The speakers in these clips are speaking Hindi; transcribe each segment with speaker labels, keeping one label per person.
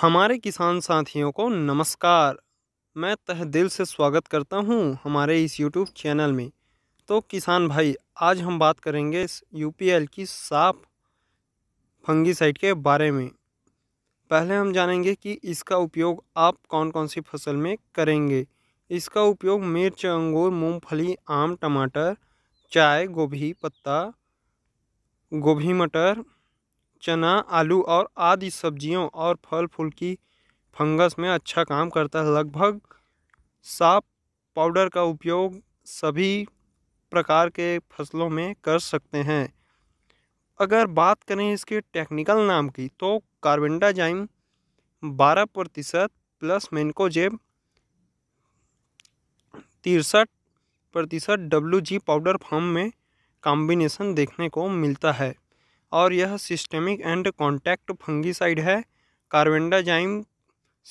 Speaker 1: हमारे किसान साथियों को नमस्कार मैं तह दिल से स्वागत करता हूं हमारे इस यूट्यूब चैनल में तो किसान भाई आज हम बात करेंगे इस एल की साफ फंगीसाइड के बारे में पहले हम जानेंगे कि इसका उपयोग आप कौन कौन सी फसल में करेंगे इसका उपयोग मिर्च अंगूर मूंगफली आम टमाटर चाय गोभी पत्ता गोभी मटर चना आलू और आदि सब्जियों और फल फूल की फंगस में अच्छा काम करता है लगभग साफ पाउडर का उपयोग सभी प्रकार के फसलों में कर सकते हैं अगर बात करें इसके टेक्निकल नाम की तो कार्बेंडाजाइम बारह प्रतिशत प्लस मेनकोजेब तिरसठ प्रतिशत डब्ल्यू जी पाउडर फॉर्म में कॉम्बिनेशन देखने को मिलता है और यह सिस्टेमिक एंड कॉन्टैक्ट फंगीसाइड है carbendazim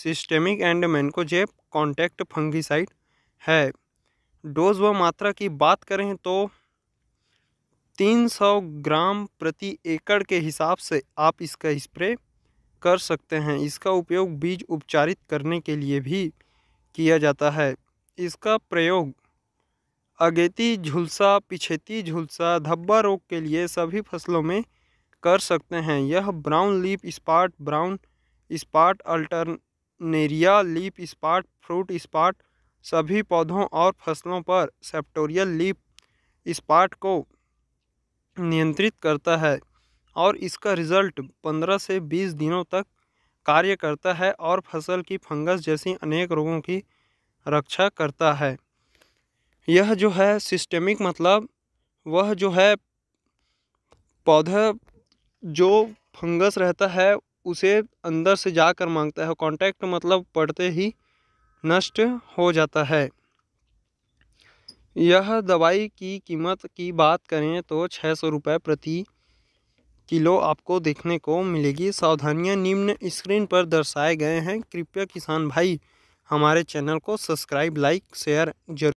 Speaker 1: systemic and mancozeb contact fungicide है डोज व मात्रा की बात करें तो 300 ग्राम प्रति एकड़ के हिसाब से आप इसका स्प्रे कर सकते हैं इसका उपयोग बीज उपचारित करने के लिए भी किया जाता है इसका प्रयोग अगेती झुलसा पिछेती झुलसा धब्बा रोग के लिए सभी फसलों में कर सकते हैं यह brown leaf spot brown spot alternaria leaf spot fruit spot सभी पौधों और फसलों पर सेप्टोरियल लीप स्पॉट को नियंत्रित करता है और इसका रिजल्ट 15 से 20 दिनों तक कार्य करता है और फसल की फंगस जैसी अनेक रोगों की रक्षा करता है यह जो है सिस्टमिक मतलब वह जो है पौधे जो फंगस रहता है उसे अंदर से जाकर मांगता है कांटेक्ट मतलब पड़ते ही नष्ट हो जाता है यह दवाई की कीमत की बात करें तो छः सौ रुपये प्रति किलो आपको देखने को मिलेगी सावधानियां निम्न स्क्रीन पर दर्शाए गए हैं कृपया किसान भाई हमारे चैनल को सब्सक्राइब लाइक शेयर जरूर